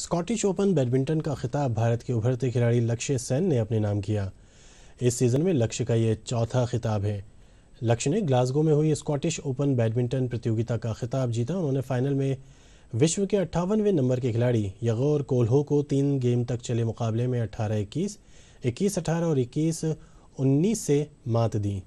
Scottish open badminton का खिताब भारत के उभरते खिलाड़ी लक्ष्य सेन ने अपने नाम किया इस सीज़न में लक्ष्य का यह चौथा खिताब है लक्ष्य ने ग्लासगो में हुई स्कॉटिश ओपन बैडमिंटन प्रतियोगिता का खिताब जीता उन्होंने फाइनल में विश्व के अट्ठावनवें नंबर के खिलाड़ी यगोर कोल्हो को तीन गेम तक चले मुकाबले में अट्ठारह इक्कीस इक्कीस अठारह और इक्कीस उन्नीस से मात दी